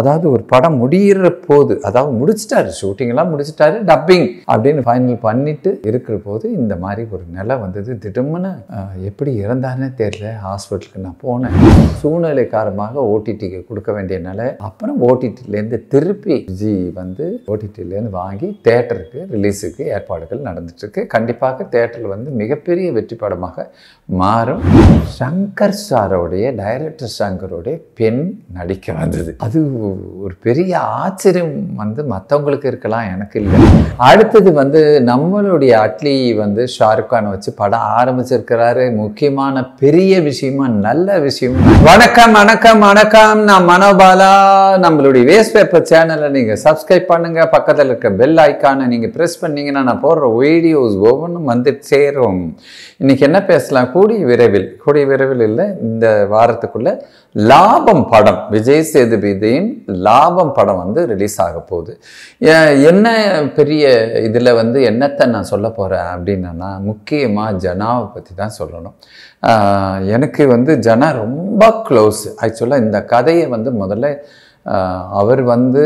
அதாவது ஒரு படம் முடிகிற போது அதாவது முடிச்சிட்டாரு ஷூட்டிங்லாம் முடிச்சிட்டாரு டப்பிங் அப்படின்னு ஃபைனல் பண்ணிட்டு இருக்கிற போது இந்த மாதிரி ஒரு நிலை வந்தது திடம்னு எப்படி இறந்தானே தெரியல ஹாஸ்பிட்டலுக்கு நான் போனேன் சூழ்நிலை காரணமாக ஓடிடிக்கு கொடுக்க வேண்டிய நிலை அப்புறம் ஓடிடிலேருந்து திருப்பி ஜி வந்து ஓடிடிலேருந்து வாங்கி தேட்டருக்கு ரிலீஸுக்கு ஏற்பாடுகள் இருக்கு கண்டிப்பாக தேட்டரில் வந்து மிகப்பெரிய வெற்றி படமாக மாறும் சங்கர் சாரோடைய டைரக்டர் சங்கருடைய பெண் நடிக்க வந்தது அது ஒரு பெரிய ஆச்சரியம் வந்து மற்றவங்களுக்கு இருக்கலாம் எனக்கு இல்லை அடுத்தது வந்து நம்மளுடைய அட்லி வந்து ஷாருக் கான் வச்சு படம் ஆரம்பிச்சிருக்கிறாரு முக்கியமான பெரிய விஷயமா நல்ல விஷயம் வணக்கம் வணக்கம் வணக்கம் நான் மனோபாலா நம்மளுடைய வேஸ்ட் பேப்பர் சேனலை நீங்கள் சப்ஸ்கிரைப் பண்ணுங்க பக்கத்தில் இருக்க பெல் ஐக்கானை நீங்கள் ப்ரெஸ் பண்ணீங்கன்னா நான் போடுற வீடியோஸ் ஒவ்வொன்றும் வந்து சேரும் இன்னைக்கு என்ன பேசலாம் கூடிய விரைவில் கூடிய விரைவில் இல்லை இந்த வாரத்துக்குள்ளே லாபம் படம் விஜய் சேதுபதியின் லாபம் படம் வந்து ரிலீஸ் ஆக போகுது என்ன பெரிய இதில் வந்து என்னத்தை நான் சொல்ல போகிறேன் அப்படின்னா முக்கியமாக ஜனாவை பற்றி தான் சொல்லணும் எனக்கு வந்து ஜனா ரொம்ப க்ளோஸ் ஆக்சுவலாக இந்த கதையை வந்து முதல்ல அவர் வந்து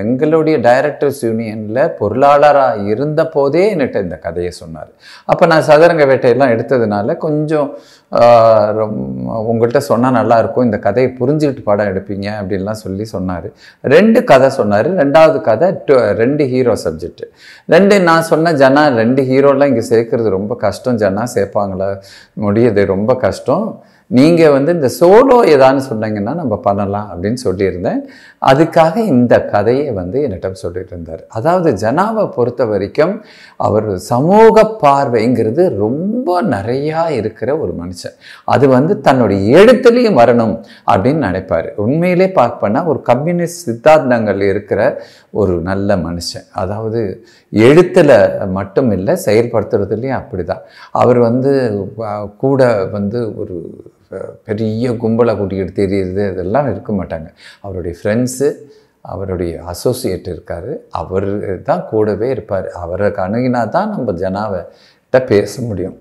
எங்களுடைய டைரக்டர்ஸ் யூனியனில் பொருளாளராக இருந்த போதே என்கிட்ட இந்த கதையை சொன்னார் அப்போ நான் சதுரங்க வேட்டையெல்லாம் எடுத்ததுனால கொஞ்சம் உங்கள்கிட்ட சொன்னால் நல்லாயிருக்கும் இந்த கதையை புரிஞ்சுக்கிட்டு படம் எடுப்பீங்க அப்படின்லாம் சொல்லி சொன்னார் ரெண்டு கதை சொன்னார் ரெண்டாவது கதை ரெண்டு ஹீரோ சப்ஜெக்ட் ரெண்டு நான் சொன்ன ஜனா ரெண்டு ஹீரோலாம் இங்கே சேர்க்கறது ரொம்ப கஷ்டம் ஜனா சேர்ப்பாங்களா முடியுது ரொம்ப கஷ்டம் நீங்கள் வந்து இந்த சோலோ ஏதான்னு சொன்னீங்கன்னா நம்ம பண்ணலாம் அப்படின்னு சொல்லியிருந்தேன் அதுக்காக இந்த கதையை வந்து என்னிடம் சொல்லிட்டு இருந்தார் அதாவது ஜனாவை பொறுத்த வரைக்கும் அவர் சமூக பார்வைங்கிறது ரொம்ப நிறையா இருக்கிற ஒரு மனுஷன் அது வந்து தன்னுடைய எழுத்துலேயும் வரணும் அப்படின்னு நினைப்பார் உண்மையிலே பார்ப்போன்னா ஒரு கம்யூனிஸ்ட் சித்தாந்தங்கள் இருக்கிற ஒரு நல்ல மனுஷன் அதாவது எழுத்தில் மட்டும் இல்லை செயல்படுத்துறதுலேயும் அப்படி தான் அவர் வந்து கூட வந்து ஒரு பெரிய கும்பலாக கூட்டிக்கிட்டு தெரியுது இதெல்லாம் இருக்க மாட்டாங்க அவருடைய ஃப்ரெண்ட்ஸு அவருடைய அசோசியேட் இருக்கார் அவர் தான் கூடவே இருப்பார் அவரை கணுகினா தான் நம்ம ஜனாவிட்ட பேச முடியும்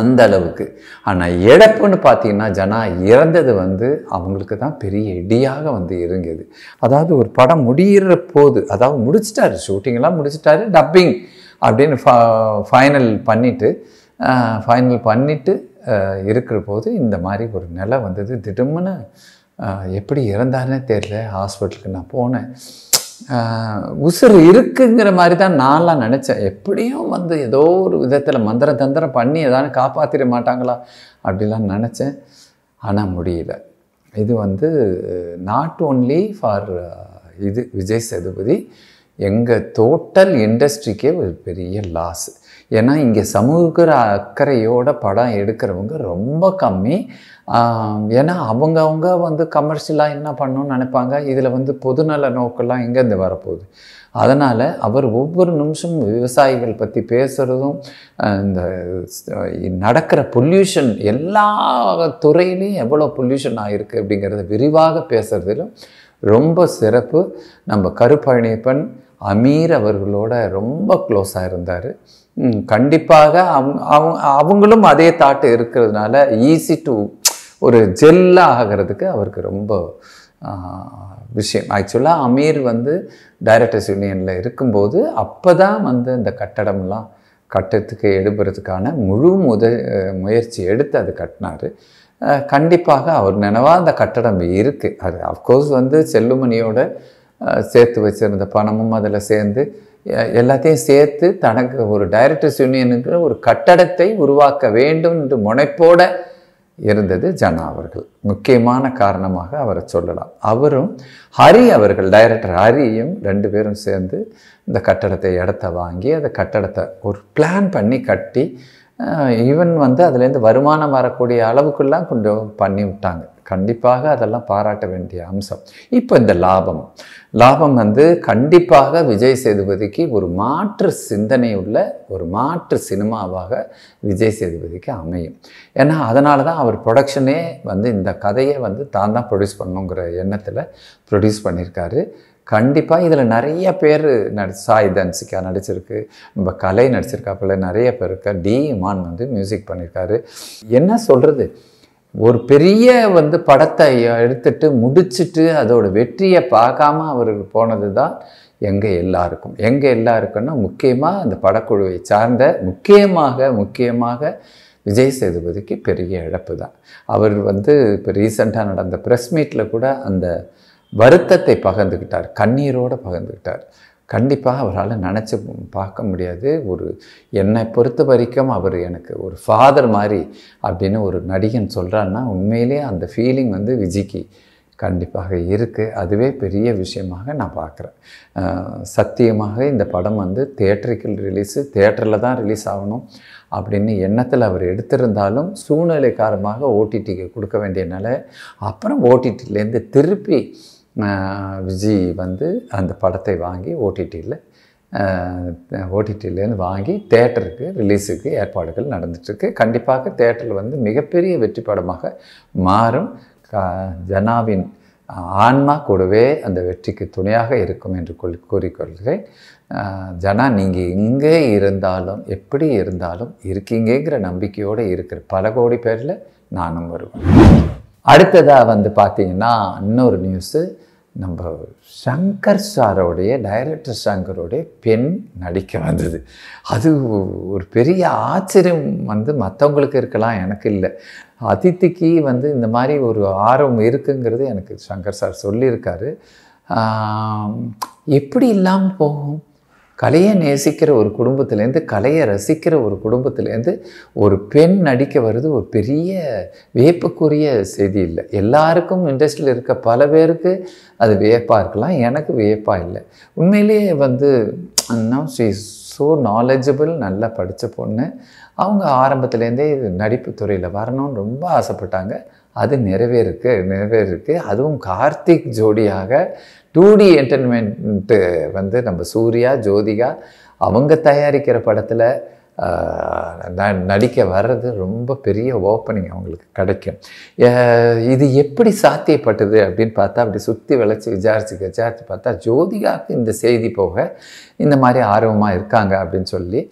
அந்த அளவுக்கு ஆனால் இழப்புன்னு பார்த்தீங்கன்னா ஜனா இறந்தது வந்து அவங்களுக்கு தான் பெரிய இடியாக வந்து இறங்கியது அதாவது ஒரு படம் முடிகிற போது அதாவது முடிச்சிட்டாரு ஷூட்டிங்கெல்லாம் முடிச்சிட்டாரு டப்பிங் அப்படின்னு ஃபைனல் பண்ணிவிட்டு ஃபைனல் பண்ணிவிட்டு இருக்கிற போது இந்த மாதிரி ஒரு நிலை வந்தது திடம்னு எப்படி இறந்தானே தெரில ஹாஸ்பிட்டலுக்கு நான் போனேன் உசுறு இருக்குங்கிற மாதிரி தான் நான்லாம் நினச்சேன் எப்படியும் வந்து ஏதோ ஒரு விதத்தில் மந்திர தந்திரம் பண்ணி எதாவது காப்பாற்றிட மாட்டாங்களா அப்படிலாம் நினச்சேன் ஆனால் முடியல இது வந்து நாட் ஓன்லி ஃபார் இது விஜய் சேதுபதி எங்கள் டோட்டல் இண்டஸ்ட்ரிக்கே ஒரு பெரிய லாஸு ஏன்னா இங்கே சமூக அக்கறையோட படம் எடுக்கிறவங்க ரொம்ப கம்மி ஏன்னா அவங்கவுங்க வந்து கமர்ஷியலாக என்ன பண்ணணும்னு நினைப்பாங்க இதில் வந்து பொதுநல நோக்கெல்லாம் எங்கேருந்து வரப்போகுது அதனால் அவர் ஒவ்வொரு நிமிஷமும் விவசாயிகள் பற்றி பேசுகிறதும் இந்த நடக்கிற பொல்யூஷன் எல்லா துறையிலையும் எவ்வளோ பொல்யூஷன் ஆகிருக்கு அப்படிங்கிறத விரிவாக பேசுகிறதிலும் ரொம்ப சிறப்பு நம்ம கருப்பழனியப்பன் அமீர் அவர்களோட ரொம்ப க்ளோஸாக இருந்தார் கண்டிப்பாக அவங்க அவங்களும் அதே தாட்டு இருக்கிறதுனால ஈஸி டு ஒரு ஜெல்லாக ஆகிறதுக்கு அவருக்கு ரொம்ப விஷயம் ஆக்சுவலாக அமீர் வந்து டைரக்டர்ஸ் யூனியனில் இருக்கும்போது அப்போ தான் வந்து இந்த கட்டடம்லாம் கட்டத்துக்கு எடுபடுறதுக்கான முழு முத முயற்சி எடுத்து அது கட்டினார் கண்டிப்பாக அவர் நினைவாக அந்த கட்டடம் இருக்குது அது அஃப்கோர்ஸ் வந்து செல்லுமணியோட சேர்த்து வச்சுருந்த பணமும் அதில் சேர்ந்து எல்லாத்தையும் சேர்த்து தனக்கு ஒரு டைரக்டர்ஸ் யூனியனுக்கு ஒரு கட்டடத்தை உருவாக்க வேண்டும் என்று முனைப்போட இருந்தது ஜனா அவர்கள் முக்கியமான காரணமாக அவரை சொல்லலாம் அவரும் ஹரி அவர்கள் டைரக்டர் ஹரியும் ரெண்டு பேரும் சேர்ந்து இந்த கட்டடத்தை இடத்த வாங்கி அந்த கட்டடத்தை ஒரு பிளான் பண்ணி கட்டி ஈவன் வந்து அதுலேருந்து வருமானம் வரக்கூடிய அளவுக்குலாம் கொஞ்சம் பண்ணி விட்டாங்க கண்டிப்பாக அதெல்லாம் பாராட்ட வேண்டிய அம்சம் இப்போ இந்த லாபம் லாபம் வந்து கண்டிப்பாக விஜய் சேதுபதிக்கு ஒரு மாற்று சிந்தனை உள்ள ஒரு மாற்று சினிமாவாக விஜய் சேதுபதிக்கு அமையும் ஏன்னா அதனால தான் அவர் ப்ரொடக்ஷனே வந்து இந்த கதையை வந்து தான் தான் ப்ரொடியூஸ் பண்ணுங்கிற எண்ணத்தில் ப்ரொடியூஸ் பண்ணியிருக்காரு கண்டிப்பாக இதில் நிறைய பேர் நடி சாய் தன்சிகா நடிச்சிருக்கு நம்ம கலை நடிச்சிருக்காப்புல நிறைய பேர் இருக்கா டி இமான் வந்து மியூசிக் பண்ணியிருக்காரு என்ன சொல்கிறது ஒரு பெரிய வந்து படத்தை எடுத்துட்டு முடிச்சுட்டு அதோட வெற்றியை பார்க்காம அவருக்கு போனது தான் எங்கே எல்லாருக்கும் எங்கே எல்லாருக்குன்னா முக்கியமாக அந்த படக்குழுவை சார்ந்த முக்கியமாக முக்கியமாக விஜய் சேதுபதிக்கு பெரிய இழப்பு தான் அவர் வந்து இப்போ ரீசெண்டாக நடந்த ப்ரெஸ் மீட்டில் கூட அந்த வருத்தத்தை பகிர்ந்துக்கிட்டார் கண்ணீரோடு பகிர்ந்துக்கிட்டார் கண்டிப்பாக அவரால் நினச்சி பார்க்க முடியாது ஒரு என்னை பொறுத்த வரைக்கும் அவர் எனக்கு ஒரு ஃபாதர் மாதிரி அப்படின்னு ஒரு நடிகன் சொல்கிறான்னா உண்மையிலே அந்த ஃபீலிங் வந்து விஜிக்கு கண்டிப்பாக இருக்குது அதுவே பெரிய விஷயமாக நான் பார்க்குறேன் சத்தியமாக இந்த படம் வந்து தேட்டருக்கு ரிலீஸு தேட்டரில் தான் ரிலீஸ் ஆகணும் அப்படின்னு எண்ணத்தில் அவர் எடுத்திருந்தாலும் சூழ்நிலை காரணமாக ஓடிடிக்கு கொடுக்க வேண்டிய நிலை அப்புறம் ஓடிடிலேருந்து திருப்பி விஜி வந்து அந்த படத்தை வாங்கி ஓடிடியில் ஓடிடியிலேருந்து வாங்கி தேட்டருக்கு ரிலீஸுக்கு ஏற்பாடுகள் நடந்துட்டுருக்கு கண்டிப்பாக தேட்டரில் வந்து மிகப்பெரிய வெற்றி படமாக மாறும் ஜனாவின் ஆன்மா கூடவே அந்த வெற்றிக்கு துணையாக இருக்கும் என்று கொள் கூறிக்கொள்கிறேன் ஜனா நீங்கள் எங்கே இருந்தாலும் எப்படி இருந்தாலும் இருக்கீங்கிற நம்பிக்கையோடு இருக்கிற பல கோடி பேரில் நானும் வருவேன் அடுத்ததாக வந்து பார்த்திங்கன்னா இன்னொரு நியூஸு நம்ம சங்கர் சாரோடைய டைரக்டர் சங்கருடைய பெண் நடிக்க வந்தது அது ஒரு பெரிய ஆச்சரியம் வந்து மற்றவங்களுக்கு இருக்கலாம் எனக்கு இல்லை அதித்திக்கு வந்து இந்த மாதிரி ஒரு ஆர்வம் இருக்குங்கிறது எனக்கு சங்கர் சார் சொல்லியிருக்காரு எப்படி இல்லாமல் போகும் கலையை நேசிக்கிற ஒரு குடும்பத்துலேருந்து கலையை ரசிக்கிற ஒரு குடும்பத்துலேருந்து ஒரு பெண் நடிக்க வர்றது ஒரு பெரிய வியப்புக்குரிய செய்தி இல்லை எல்லாருக்கும் இண்டஸ்ட்ரியில் இருக்க பல பேருக்கு அது வியப்பாக இருக்கலாம் எனக்கு வியப்பாக இல்லை உண்மையிலேயே வந்து அண்ணா ஷீ ஸோ நாலேஜபிள் நல்லா படித்த பொண்ணு அவங்க ஆரம்பத்துலேருந்தே நடிப்பு துறையில் வரணும்னு ரொம்ப ஆசைப்பட்டாங்க அது நிறைவேறுக்கு நிறைவேறிருக்கு அதுவும் கார்த்திக் ஜோடியாக டூ டி என்டர்டைன்மெண்ட்டு வந்து நம்ம சூர்யா ஜோதிகா அவங்க தயாரிக்கிற படத்தில் நடிக்க வர்றது ரொம்ப பெரிய ஓப்பனிங் அவங்களுக்கு கிடைக்கும் இது எப்படி சாத்தியப்பட்டது அப்படின்னு பார்த்தா அப்படி சுற்றி விளைச்சி விசாரிச்சு விசாரிச்சு பார்த்தா ஜோதிகாவுக்கு இந்த செய்தி போக இந்த மாதிரி ஆர்வமாக இருக்காங்க அப்படின்னு சொல்லி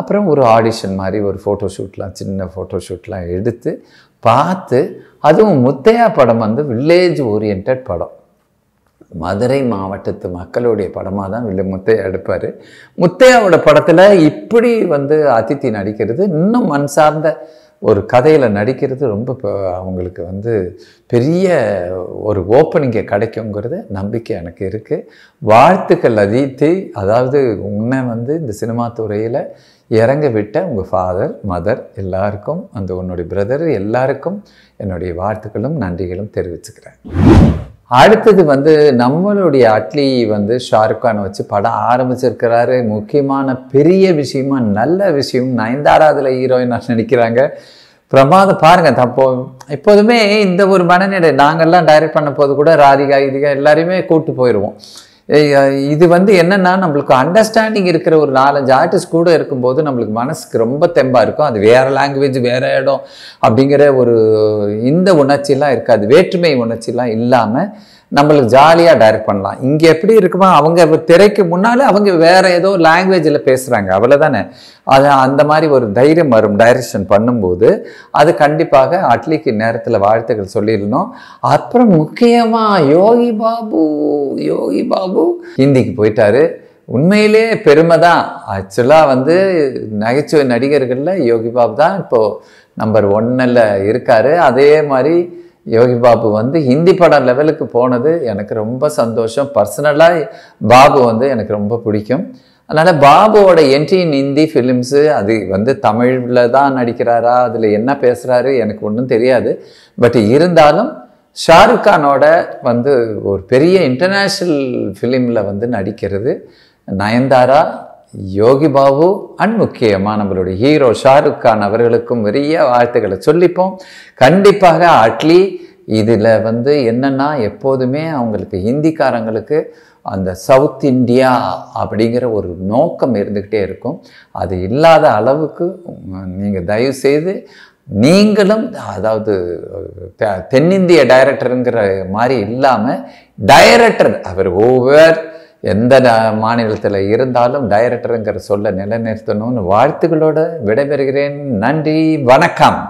அப்புறம் ஒரு ஆடிஷன் மாதிரி ஒரு ஃபோட்டோ ஷூட்லாம் சின்ன ஃபோட்டோ ஷூட்லாம் எடுத்து பார்த்து அதுவும் முத்தையா படம் வந்து வில்லேஜ் ஓரியன்ட் படம் மதுரை மாவட்டத்து மக்களுடைய படமாக தான் வில்லு முத்தையா எடுப்பார் முத்தையாவோட படத்தில் இப்படி வந்து அதித்தி நடிக்கிறது இன்னும் மண் சார்ந்த ஒரு கதையில் நடிக்கிறது ரொம்ப அவங்களுக்கு வந்து பெரிய ஒரு ஓப்பனிங்கை கிடைக்குங்கிறது நம்பிக்கை எனக்கு இருக்குது வாழ்த்துக்கள் அதித்தி அதாவது உன்னை வந்து இந்த சினிமா துறையில் இறங்க விட்ட உங்கள் ஃபாதர் மதர் எல்லாருக்கும் அந்த உன்னுடைய பிரதர் எல்லாருக்கும் என்னுடைய வாழ்த்துக்களும் நன்றிகளும் தெரிவிச்சுக்கிறேன் அடுத்தது வந்து நம்மளுடைய அட்லி வந்து ஷாருக் கான் வச்சு படம் ஆரம்பிச்சிருக்கிறாரு முக்கியமான பெரிய விஷயமா நல்ல விஷயம் நயன்தாரா அதில் ஹீரோயினாக நடிக்கிறாங்க பிரமாதம் பாருங்க தப்போ எப்போதுமே இந்த ஒரு மனநிலை நாங்கள்லாம் டைரக்ட் பண்ண போது கூட ராதிகா இதிகா எல்லாரையுமே கூப்பிட்டு போயிடுவோம் இது வந்து என்னென்னா நம்மளுக்கு அண்டர்ஸ்டாண்டிங் இருக்கிற ஒரு நாலஞ்சு ஆர்டிஸ்ட் கூட இருக்கும்போது நம்மளுக்கு மனசுக்கு ரொம்ப தெம்பாக இருக்கும் அது வேறு லாங்குவேஜ் வேறு இடம் அப்படிங்கிற ஒரு இந்த உணர்ச்சிலாம் இருக்காது வேற்றுமை உணர்ச்சிலாம் இல்லாமல் நம்மளுக்கு ஜாலியாக டைரக்ட் பண்ணலாம் இங்கே எப்படி இருக்குமா அவங்க திரைக்கு முன்னாலே அவங்க வேறு ஏதோ லாங்குவேஜில் பேசுகிறாங்க அவ்வளோதானே அது அந்த மாதிரி ஒரு தைரியம் வரும் டைரக்ஷன் பண்ணும்போது அது கண்டிப்பாக அட்லிக்கு நேரத்தில் வாழ்த்துக்கள் சொல்லிடணும் அப்புறம் முக்கியமாக யோகி பாபு யோகி பாபு ஹிந்திக்கு போயிட்டாரு உண்மையிலே பெருமை தான் ஆக்சுவலாக வந்து நகைச்சுவை நடிகர்களில் யோகி பாபு தான் இப்போது நம்பர் ஒன்னில் இருக்கார் அதே மாதிரி யோகி பாபு வந்து ஹிந்தி படம் லெவலுக்கு போனது எனக்கு ரொம்ப சந்தோஷம் பர்சனலாக பாபு வந்து எனக்கு ரொம்ப பிடிக்கும் அதனால் பாபுவோட என்ட்ரி இன் ஹிந்தி ஃபிலிம்ஸு அது வந்து தமிழில் தான் நடிக்கிறாரா அதில் என்ன பேசுகிறாரு எனக்கு ஒன்றும் தெரியாது பட் இருந்தாலும் ஷாருக் கானோட வந்து ஒரு பெரிய இன்டர்நேஷ்னல் ஃபிலிமில் வந்து நடிக்கிறது நயன்தாரா யோகி பாபு அண்ட் முக்கியமாக நம்மளுடைய ஹீரோ ஷாருக் கான் அவர்களுக்கும் நிறைய வாழ்த்துக்களை சொல்லிப்போம் கண்டிப்பாக அட்லி இதில் வந்து என்னென்னா எப்போதுமே அவங்களுக்கு ஹிந்திக்காரங்களுக்கு அந்த சவுத் இந்தியா அப்படிங்கிற ஒரு நோக்கம் இருந்துக்கிட்டே இருக்கும் அது இல்லாத அளவுக்கு நீங்கள் தயவுசெய்து நீங்களும் அதாவது தென்னிந்திய டைரக்டருங்கிற மாதிரி இல்லாமல் டைரக்டர் அவர் ஓவர் எந்த மாநிலத்தில் இருந்தாலும் டைரக்டருங்கிற சொல்ல நிலைநிறுத்தணும்னு வாழ்த்துக்களோடு விடைபெறுகிறேன் நன்றி வணக்கம்